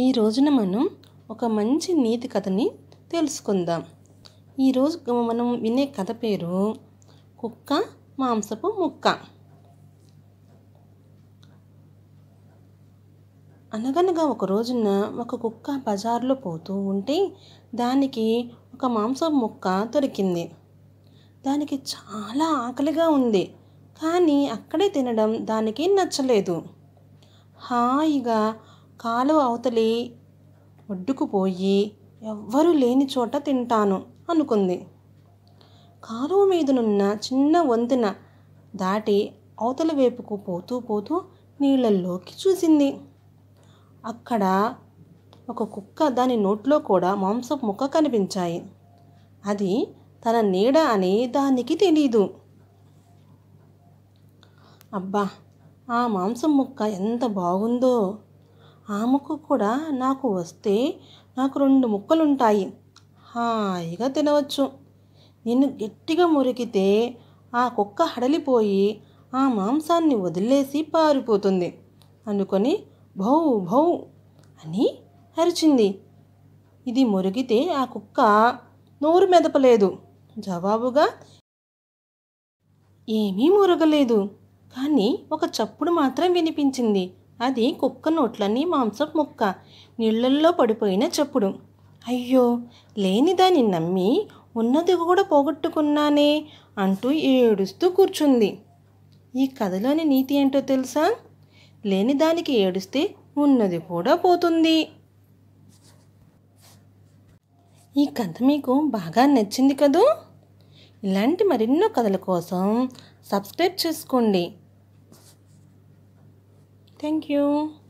ఈ రోజున మనం ఒక మంచి నీతి కథని తెలుసుకుందాం ఈరోజు మనం వినే కథ పేరు కుక్క మాంసపు ముక్క అనగనగా ఒక రోజున ఒక కుక్క బజార్లో పోతూ ఉంటే దానికి ఒక మాంసపు ముక్క దొరికింది దానికి చాలా ఆకలిగా ఉంది కానీ అక్కడే తినడం దానికి నచ్చలేదు హాయిగా కాలువ అవతలి ఒడ్డుకు పోయి ఎవ్వరూ లేని చోట తింటాను అనుకుంది కాలువ మీదనున్న చిన్న వంతెన దాటి అవతల వైపుకు పోతూ పోతూ నీళ్ళల్లోకి చూసింది అక్కడ ఒక కుక్క దాని నోట్లో కూడా మాంసం ముక్క కనిపించాయి అది తన నీడ అని దానికి తెలీదు అబ్బా ఆ మాంసం ముక్క ఎంత బాగుందో ఆమెకు కూడా నాకు వస్తే నాకు రెండు ముక్కలుంటాయి హాయిగా తినవచ్చు నిన్ను గట్టిగా మురికితే ఆ కుక్క హడలిపోయి ఆ మాంసాన్ని వదిలేసి పారిపోతుంది అనుకొని భౌ భౌ అని అరిచింది ఇది మురిగితే ఆ కుక్క నోరు మెదపలేదు జవాబుగా ఏమీ మురగలేదు కానీ ఒక చప్పుడు మాత్రం వినిపించింది అది కుక్క నోట్లన్నీ మాంసం ముక్క నీళ్ళల్లో పడిపోయిన చెప్పుడు అయ్యో లేని దాన్ని నమ్మి ఉన్నది కూడా పోగొట్టుకున్నానే అంటూ ఏడుస్తూ కూర్చుంది ఈ కథలోని నీతి ఏంటో తెలుసా లేని దానికి ఏడుస్తే ఉన్నది కూడా పోతుంది ఈ కథ మీకు బాగా నచ్చింది కదూ ఇలాంటి మరెన్నో కథల కోసం సబ్స్క్రైబ్ చేసుకోండి Thank you.